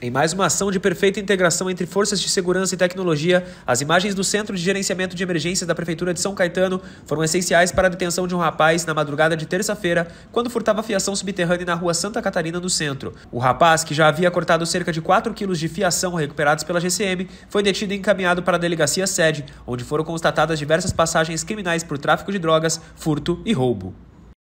Em mais uma ação de perfeita integração entre forças de segurança e tecnologia, as imagens do Centro de Gerenciamento de Emergências da Prefeitura de São Caetano foram essenciais para a detenção de um rapaz na madrugada de terça-feira, quando furtava fiação subterrânea na rua Santa Catarina, no centro. O rapaz, que já havia cortado cerca de 4 quilos de fiação recuperados pela GCM, foi detido e encaminhado para a delegacia sede, onde foram constatadas diversas passagens criminais por tráfico de drogas, furto e roubo.